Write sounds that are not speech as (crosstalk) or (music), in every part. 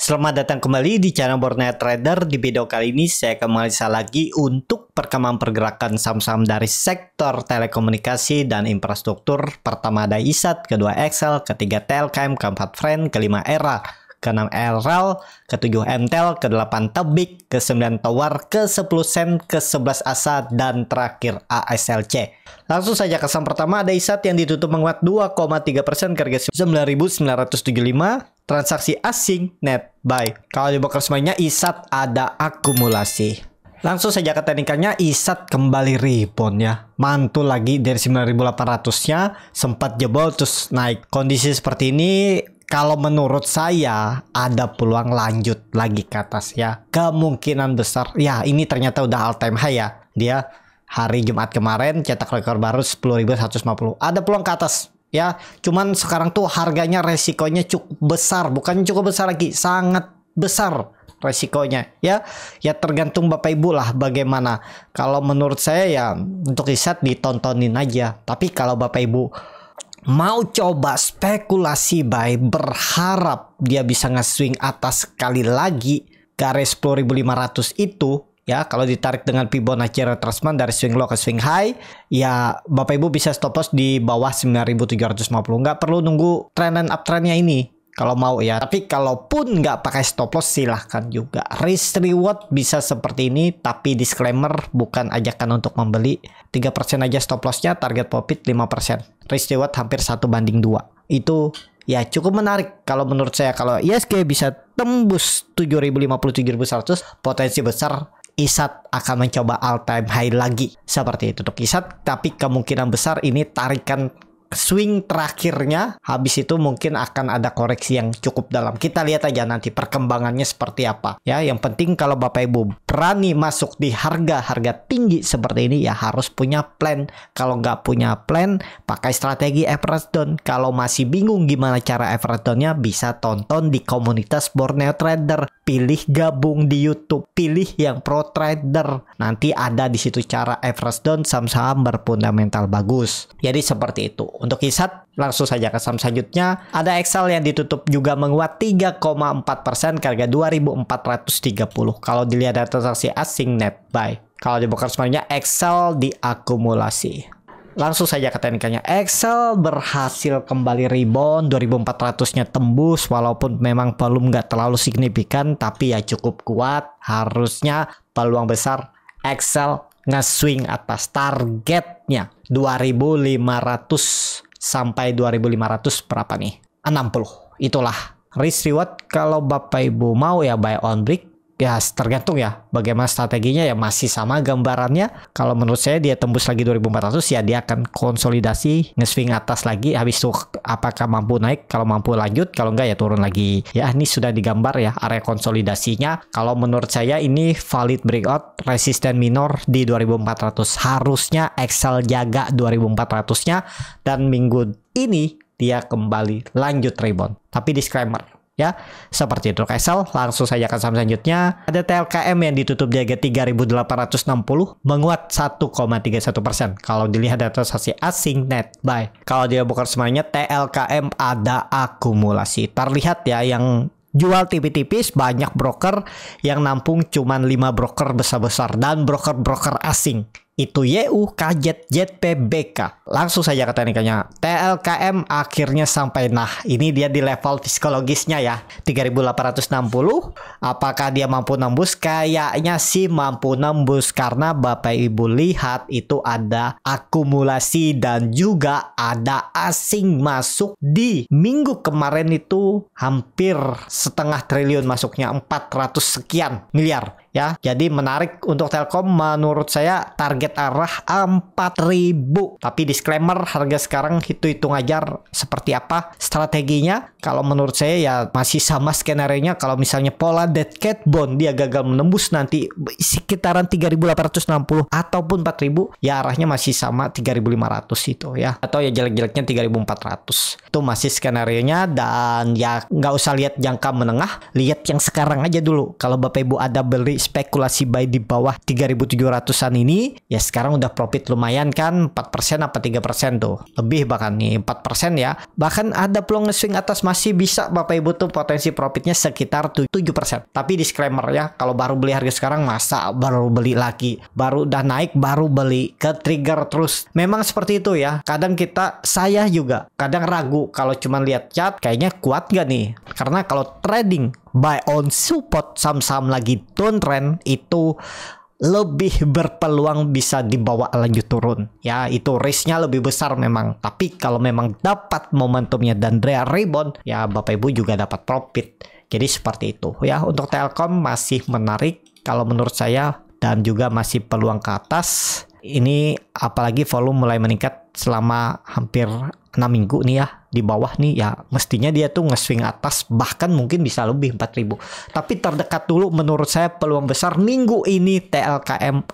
Selamat datang kembali di channel Borneo Trader. Di video kali ini saya akan menganalisa lagi untuk perkembangan pergerakan saham-saham dari sektor telekomunikasi dan infrastruktur. Pertama ada ISAT, kedua Excel, ketiga Telkom, keempat Friend, kelima Era, keenam LRL, ketujuh MTEL, kedelapan Tebik, kesembilan Tower, ke-10 Sen, ke-11 ASA, dan terakhir ASLC. Langsung saja ke saham pertama ada ISAT yang ditutup menguat 2,3% ke harga 9.975, transaksi asing net Baik, kalau di box semuanya Isat ada akumulasi. Langsung saja ke teknikannya Isat kembali rebound ya. Mantul lagi dari 9800-nya sempat jebol terus naik. Kondisi seperti ini kalau menurut saya ada peluang lanjut lagi ke atas ya. Kemungkinan besar. Ya, ini ternyata udah all time high ya. Dia hari Jumat kemarin cetak rekor baru 10.150. Ada peluang ke atas ya cuman sekarang tuh harganya resikonya cukup besar bukan cukup besar lagi sangat besar resikonya ya ya tergantung bapak ibu lah bagaimana kalau menurut saya ya untuk riset ditontonin aja tapi kalau bapak ibu mau coba spekulasi buy berharap dia bisa nge-swing atas sekali lagi garis 10.500 itu Ya, kalau ditarik dengan Fibonacci retracement dari swing low ke swing high, ya Bapak Ibu bisa stop loss di bawah 9750. Nggak perlu nunggu trend and uptrendnya ini kalau mau ya. Tapi kalaupun nggak pakai stop loss silahkan juga. Risk reward bisa seperti ini tapi disclaimer bukan ajakan untuk membeli. 3% aja stop lossnya target profit 5%. Risk reward hampir satu banding dua. Itu ya cukup menarik kalau menurut saya kalau ISG bisa tembus 7050 7100 potensi besar Isat akan mencoba all time high lagi seperti itu untuk Isat tapi kemungkinan besar ini tarikan swing terakhirnya habis itu mungkin akan ada koreksi yang cukup dalam kita lihat aja nanti perkembangannya seperti apa ya yang penting kalau Bapak Ibu berani masuk di harga-harga tinggi seperti ini ya harus punya plan kalau nggak punya plan pakai strategi average down kalau masih bingung gimana cara average downnya bisa tonton di komunitas Borneo Trader pilih gabung di YouTube pilih yang pro trader nanti ada di situ cara average down saham-saham berfundamental bagus jadi seperti itu untuk Hisat, langsung saja ke saham selanjutnya. Ada Excel yang ditutup juga menguat 3,4% persen, harga 2.430. Kalau dilihat dari transaksi asing net buy. Kalau dibongkar semuanya, Excel diakumulasi. Langsung saja ke teknikanya. Excel berhasil kembali rebound. 2400-nya tembus. Walaupun memang belum nggak terlalu signifikan. Tapi ya cukup kuat. Harusnya peluang besar Excel nge-swing atas targetnya 2500 sampai 2500 berapa nih? 60. Itulah risk reward kalau Bapak Ibu mau ya buy on break ya tergantung ya bagaimana strateginya ya masih sama gambarannya kalau menurut saya dia tembus lagi 2400 ya dia akan konsolidasi nge-swing atas lagi habis itu apakah mampu naik kalau mampu lanjut kalau enggak ya turun lagi ya ini sudah digambar ya area konsolidasinya kalau menurut saya ini valid breakout resisten minor di 2400 harusnya Excel jaga 2400 nya dan minggu ini dia kembali lanjut rebound tapi disclaimer ya seperti itu Excel. langsung saja ke saham selanjutnya ada TLKM yang ditutup di harga 3860 menguat 1,31 persen kalau dilihat dari transaksi asing net buy kalau dia bukan semuanya TLKM ada akumulasi terlihat ya yang jual tipis-tipis banyak broker yang nampung cuman 5 broker besar-besar dan broker-broker asing itu YU kaget JPBK. Langsung saja ke teknikanya. TLKM akhirnya sampai nah ini dia di level psikologisnya ya 3860. Apakah dia mampu nembus? Kayaknya sih mampu nembus karena Bapak Ibu lihat itu ada akumulasi dan juga ada asing masuk di minggu kemarin itu hampir setengah triliun masuknya 400 sekian miliar ya. Jadi menarik untuk Telkom menurut saya target arah 4000. Tapi disclaimer harga sekarang hitung-hitung ajar seperti apa strateginya. Kalau menurut saya ya masih sama skenarionya kalau misalnya pola dead cat bond dia gagal menembus nanti sekitaran 3860 ataupun 4000 ya arahnya masih sama 3500 itu ya atau ya jelek-jeleknya 3400 itu masih skenarionya dan ya nggak usah lihat jangka menengah lihat yang sekarang aja dulu kalau Bapak Ibu ada beli spekulasi buy di bawah 3.700-an ini, ya sekarang udah profit lumayan kan 4% apa 3% tuh. Lebih bahkan nih 4% ya. Bahkan ada peluang swing atas masih bisa Bapak Ibu tuh potensi profitnya sekitar 7%. Tapi disclaimer ya, kalau baru beli harga sekarang masa baru beli lagi. Baru udah naik baru beli ke trigger terus. Memang seperti itu ya. Kadang kita saya juga kadang ragu kalau cuma lihat chat kayaknya kuat gak nih? Karena kalau trading buy on support saham-saham lagi turn trend itu lebih berpeluang bisa dibawa lanjut turun ya itu risknya lebih besar memang tapi kalau memang dapat momentumnya dan rebound ya bapak ibu juga dapat profit jadi seperti itu ya untuk Telkom masih menarik kalau menurut saya dan juga masih peluang ke atas ini apalagi volume mulai meningkat selama hampir 6 minggu nih ya di bawah nih ya mestinya dia tuh nge-swing atas bahkan mungkin bisa lebih 4000. Tapi terdekat dulu menurut saya peluang besar minggu ini TLKM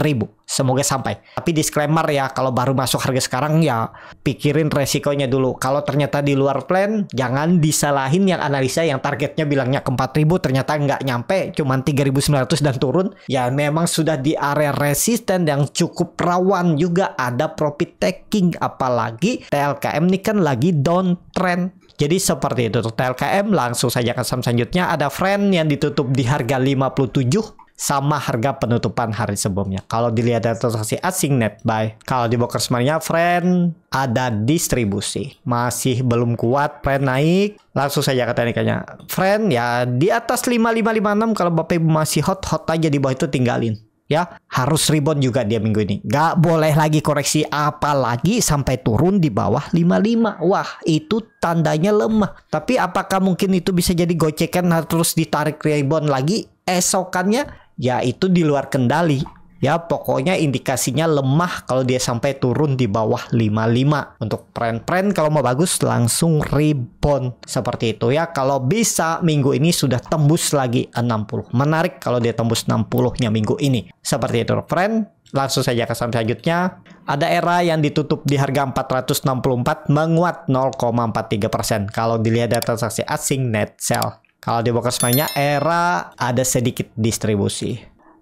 ribu. Semoga sampai. Tapi disclaimer ya, kalau baru masuk harga sekarang ya pikirin resikonya dulu. Kalau ternyata di luar plan, jangan disalahin yang analisa yang targetnya bilangnya ke 4000 ternyata nggak nyampe, cuma 3900 dan turun. Ya memang sudah di area resisten yang cukup rawan juga ada profit taking apalagi TLKM ini kan lagi downtrend. Jadi seperti itu TLKM langsung saja ke saham selanjutnya ada friend yang ditutup di harga 57 sama harga penutupan hari sebelumnya. Kalau dilihat dari transaksi asing net buy, kalau di Brokers Mania friend ada distribusi. Masih belum kuat, friend naik. Langsung saja ke teknikanya. Friend ya di atas 5556 kalau Bapak Ibu masih hot-hot aja di bawah itu tinggalin ya harus rebound juga dia minggu ini gak boleh lagi koreksi apalagi sampai turun di bawah 55 wah itu tandanya lemah tapi apakah mungkin itu bisa jadi gocekan harus ditarik rebound lagi esokannya ya itu di luar kendali ya pokoknya indikasinya lemah kalau dia sampai turun di bawah 55 untuk trend-trend kalau mau bagus langsung rebound seperti itu ya kalau bisa minggu ini sudah tembus lagi 60 menarik kalau dia tembus 60 nya minggu ini seperti itu friend langsung saja ke saham selanjutnya ada era yang ditutup di harga 464 menguat 0,43%. Kalau dilihat dari transaksi asing net sell. Kalau di bokers mainnya era ada sedikit distribusi.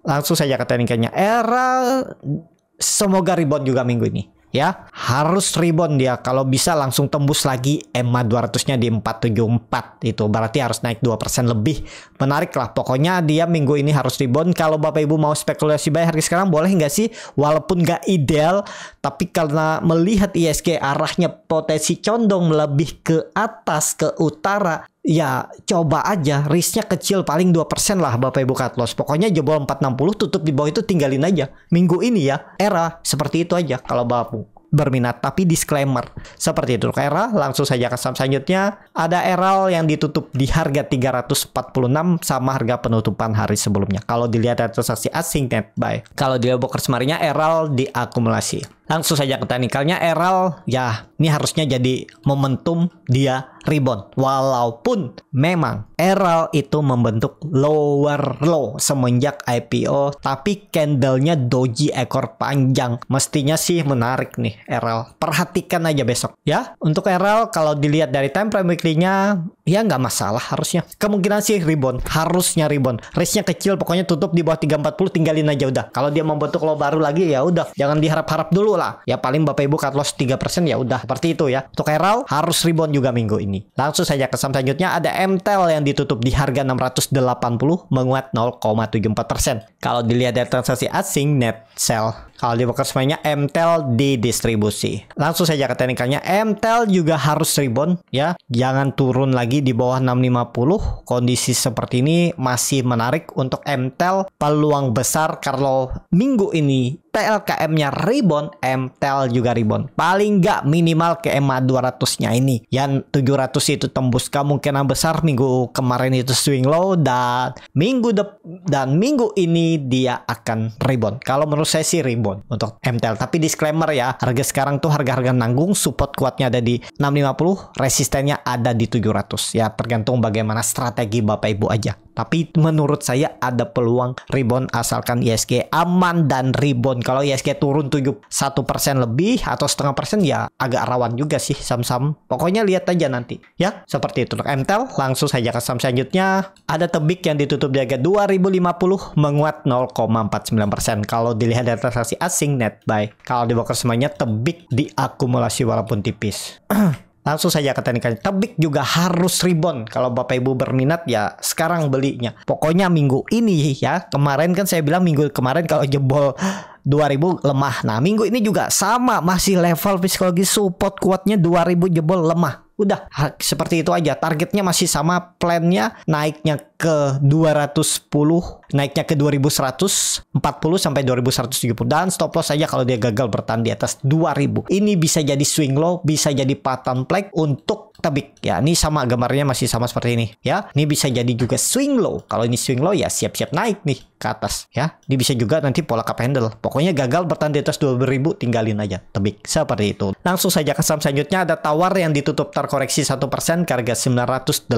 Langsung saja ke tekniknya Era semoga rebound juga minggu ini ya. Harus rebound dia kalau bisa langsung tembus lagi EMA 200-nya di 474 itu berarti harus naik 2% lebih. Menarik lah pokoknya dia minggu ini harus rebound. Kalau Bapak Ibu mau spekulasi bayar hari sekarang boleh nggak sih? Walaupun nggak ideal tapi karena melihat ISG arahnya potensi condong lebih ke atas ke utara ya coba aja risknya kecil paling 2% lah Bapak Ibu cut loss pokoknya jebol 460 tutup di bawah itu tinggalin aja minggu ini ya era seperti itu aja kalau Bapak berminat tapi disclaimer seperti itu era langsung saja ke saham selanjutnya ada era yang ditutup di harga 346 sama harga penutupan hari sebelumnya kalau dilihat dari transaksi asing net buy kalau dilihat broker semarinya Eral diakumulasi langsung saja ke teknikalnya Eral ya ini harusnya jadi momentum dia rebound walaupun memang Eral itu membentuk lower low semenjak IPO tapi candlenya doji ekor panjang mestinya sih menarik nih Eral perhatikan aja besok ya untuk Eral kalau dilihat dari time frame weekly-nya ya nggak masalah harusnya kemungkinan sih rebound harusnya rebound risknya kecil pokoknya tutup di bawah 340 tinggalin aja udah kalau dia membentuk low baru lagi ya udah jangan diharap-harap dulu lah. Ya paling Bapak Ibu cut loss persen ya udah seperti itu ya. Untuk Herald harus rebound juga minggu ini. Langsung saja ke saham selanjutnya ada MTEL yang ditutup di harga 680 menguat 0,74%. Kalau dilihat dari transaksi asing net sell kalau di Workers mainnya MTEL didistribusi. Langsung saja ke teknikalnya. MTEL juga harus rebound ya. Jangan turun lagi di bawah 650. Kondisi seperti ini masih menarik untuk MTEL. Peluang besar kalau minggu ini TLKM-nya rebound, MTEL juga rebound. Paling nggak minimal ke MA 200-nya ini. Yang 700 itu tembus kemungkinan besar minggu kemarin itu swing low dan minggu dan minggu ini dia akan rebound. Kalau menurut saya sih rebound untuk MTL. Tapi disclaimer ya, harga sekarang tuh harga-harga nanggung, support kuatnya ada di 650, resistennya ada di 700. Ya tergantung bagaimana strategi Bapak Ibu aja. Tapi menurut saya ada peluang rebound asalkan ISG aman dan rebound. Kalau ISG turun 71% lebih atau setengah persen ya agak rawan juga sih saham-saham. Pokoknya lihat aja nanti. Ya, seperti itu untuk MTL Langsung saja ke saham selanjutnya. Ada tebik yang ditutup di harga 2050 menguat 0,49%. Kalau dilihat dari transaksi akumulasi asing net buy. Kalau di broker semuanya tebik diakumulasi walaupun tipis. (clears throat) Langsung saja ke teknikannya. Tebik juga harus rebound. Kalau Bapak Ibu berminat ya sekarang belinya. Pokoknya minggu ini ya. Kemarin kan saya bilang minggu kemarin kalau jebol 2000 (gasps) lemah. Nah, minggu ini juga sama masih level psikologis support kuatnya 2000 jebol lemah. Udah seperti itu aja. Targetnya masih sama plannya naiknya ke 210, naiknya ke 2140 sampai 2170 dan stop loss aja kalau dia gagal bertahan di atas 2000. Ini bisa jadi swing low, bisa jadi pattern flag untuk tebik ya ini sama gambarnya masih sama seperti ini ya ini bisa jadi juga swing low kalau ini swing low ya siap-siap naik nih ke atas ya ini bisa juga nanti pola cup handle pokoknya gagal bertahan di atas 2000 tinggalin aja tebik seperti itu langsung saja ke saham selanjutnya ada tawar yang ditutup terkoreksi 1% ke harga 985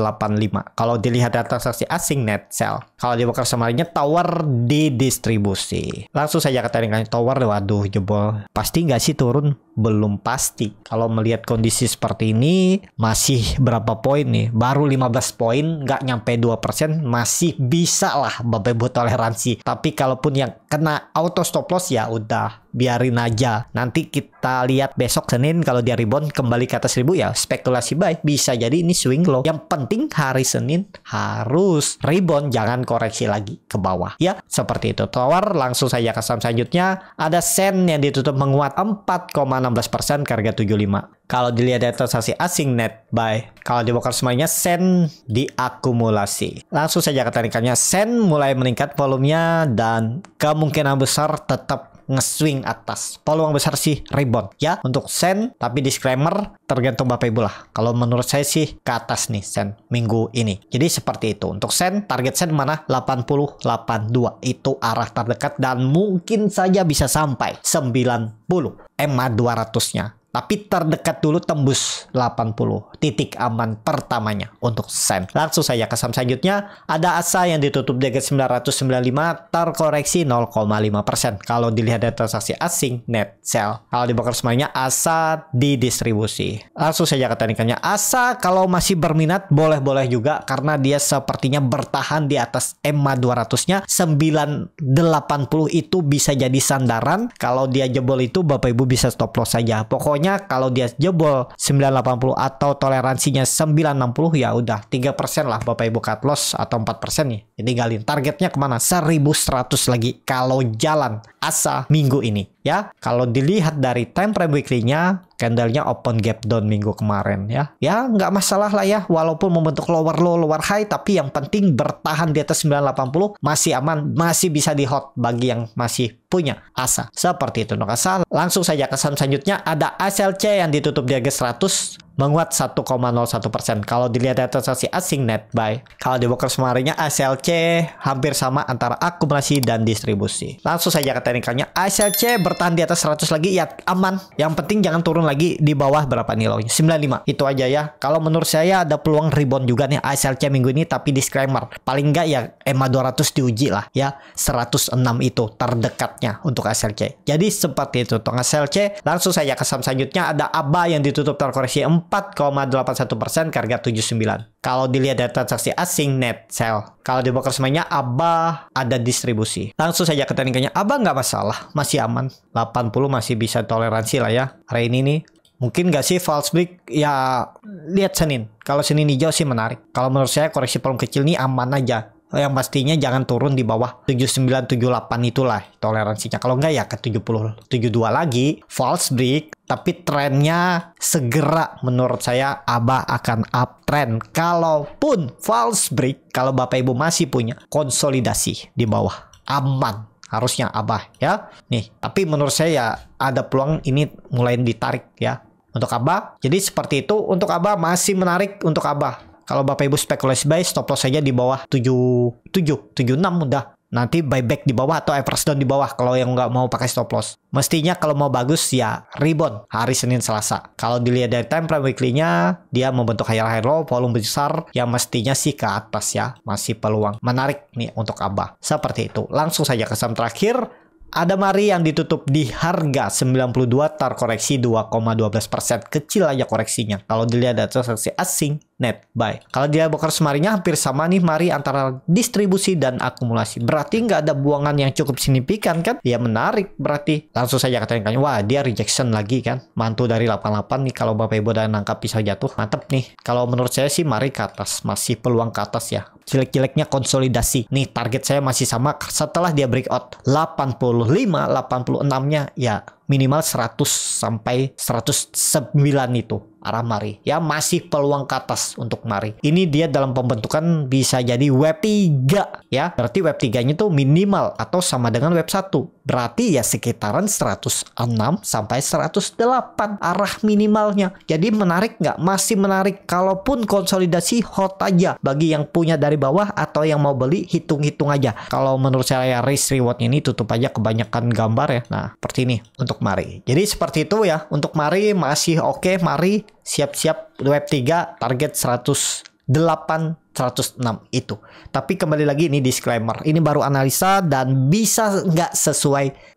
kalau dilihat dari transaksi asing net sell kalau di broker semarinnya tawar didistribusi langsung saja ke trading tawar waduh jebol pasti nggak sih turun belum pasti. Kalau melihat kondisi seperti ini masih berapa poin nih? Baru 15 poin, nggak nyampe 2% masih bisa lah Bapak Ibu toleransi. Tapi kalaupun yang kena auto stop loss ya udah biarin aja. Nanti kita lihat besok Senin kalau dia rebound kembali ke atas 1000 ya spekulasi baik bisa jadi ini swing low. Yang penting hari Senin harus rebound jangan koreksi lagi ke bawah. Ya, seperti itu. Tower langsung saja ke saham selanjutnya. Ada Sen yang ditutup menguat 4,16% ke harga 75. Kalau dilihat dari transaksi asing net buy, kalau dibongkar semuanya sen diakumulasi. Langsung saja ketarikannya sen mulai meningkat volumenya dan kemungkinan besar tetap ngeswing atas. Peluang besar sih rebound ya untuk sen tapi disclaimer tergantung Bapak Ibu lah. Kalau menurut saya sih ke atas nih sen minggu ini. Jadi seperti itu. Untuk sen target sen mana? 80 82 itu arah terdekat dan mungkin saja bisa sampai 90 MA 200-nya tapi terdekat dulu tembus 80 titik aman pertamanya untuk sen. Langsung saja ke saham selanjutnya. Ada ASA yang ditutup dengan 995 terkoreksi 0,5%. Kalau dilihat dari transaksi asing net sell. Kalau dibakar semuanya ASA didistribusi. Langsung saja ke teknikalnya. ASA kalau masih berminat boleh-boleh juga karena dia sepertinya bertahan di atas EMA 200-nya 980 itu bisa jadi sandaran. Kalau dia jebol itu Bapak Ibu bisa stop loss saja. Pokoknya Pokoknya kalau dia jebol 980 atau toleransinya 960 ya udah 3% lah Bapak Ibu cut loss atau 4% nih. Jadi galin targetnya kemana? 1100 lagi kalau jalan asa minggu ini ya. Kalau dilihat dari time frame weekly-nya, candlenya open gap down minggu kemarin ya. Ya nggak masalah lah ya, walaupun membentuk lower low, lower high, tapi yang penting bertahan di atas 980 masih aman, masih bisa di hot bagi yang masih punya asa. Seperti itu salah Langsung saja ke saham selanjutnya ada ASLC yang ditutup di harga 100 menguat 1,01%. persen. Kalau dilihat dari transaksi asing net buy, kalau di broker semarinya ACLC hampir sama antara akumulasi dan distribusi. Langsung saja ke teknikalnya, ACLC bertahan di atas 100 lagi ya aman. Yang penting jangan turun lagi di bawah berapa nilainya. 95. Itu aja ya. Kalau menurut saya ada peluang rebound juga nih ACLC minggu ini tapi disclaimer, paling nggak ya EMA 200 diuji lah ya. 106 itu terdekatnya untuk ACLC. Jadi seperti itu. Tong ACLC langsung saja ke saham selanjutnya ada ABA yang ditutup terkoreksi 4 4,81 persen ke harga 79. Kalau dilihat dari transaksi asing net sell. Kalau di broker semuanya ABA ada distribusi. Langsung saja ke teknikanya. ABA nggak masalah, masih aman. 80 masih bisa toleransi lah ya. Hari ini nih Mungkin nggak sih false break? Ya lihat Senin. Kalau Senin hijau sih menarik. Kalau menurut saya koreksi volume kecil ini aman aja yang pastinya jangan turun di bawah 7978 itulah toleransinya. Kalau enggak ya ke 72 lagi false break tapi trennya segera menurut saya abah akan uptrend kalaupun false break kalau Bapak Ibu masih punya konsolidasi di bawah aman harusnya abah ya. Nih, tapi menurut saya ya ada peluang ini mulai ditarik ya untuk abah. Jadi seperti itu untuk abah masih menarik untuk abah. Kalau Bapak Ibu spekulasi buy stop loss aja di bawah 7 7 76 udah. Nanti buyback di bawah atau average down di bawah kalau yang nggak mau pakai stop loss. Mestinya kalau mau bagus ya rebound hari Senin Selasa. Kalau dilihat dari time frame weekly-nya dia membentuk higher high low volume besar yang mestinya sih ke atas ya. Masih peluang menarik nih untuk Abah Seperti itu. Langsung saja ke saham terakhir ada Mari yang ditutup di harga 92 koreksi 2,12% kecil aja koreksinya. Kalau dilihat dari transaksi asing net buy. Kalau dia broker semarinya hampir sama nih mari antara distribusi dan akumulasi. Berarti nggak ada buangan yang cukup signifikan kan? Ya menarik berarti. Langsung saja katanya kan, wah dia rejection lagi kan. Mantu dari 88 nih kalau Bapak Ibu dan nangkap pisau jatuh. Mantep nih. Kalau menurut saya sih mari ke atas. Masih peluang ke atas ya. Jelek-jeleknya konsolidasi. Nih target saya masih sama setelah dia breakout. 85, 86-nya ya minimal 100 sampai 109 itu arah mari ya masih peluang ke atas untuk mari ini dia dalam pembentukan bisa jadi web 3 ya berarti web 3 nya itu minimal atau sama dengan web 1 Berarti ya sekitaran 106 sampai 108 arah minimalnya. Jadi menarik nggak? Masih menarik. Kalaupun konsolidasi hot aja bagi yang punya dari bawah atau yang mau beli hitung-hitung aja. Kalau menurut saya ya, risk reward ini tutup aja kebanyakan gambar ya. Nah, seperti ini untuk Mari. Jadi seperti itu ya. Untuk Mari masih oke. Okay. Mari siap-siap web 3 target 108 106 itu. Tapi kembali lagi ini disclaimer, ini baru analisa dan bisa nggak sesuai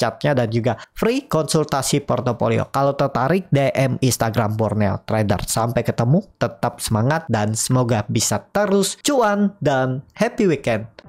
capnya dan juga free konsultasi portofolio. Kalau tertarik DM Instagram Borneo Trader. Sampai ketemu, tetap semangat dan semoga bisa terus cuan dan happy weekend.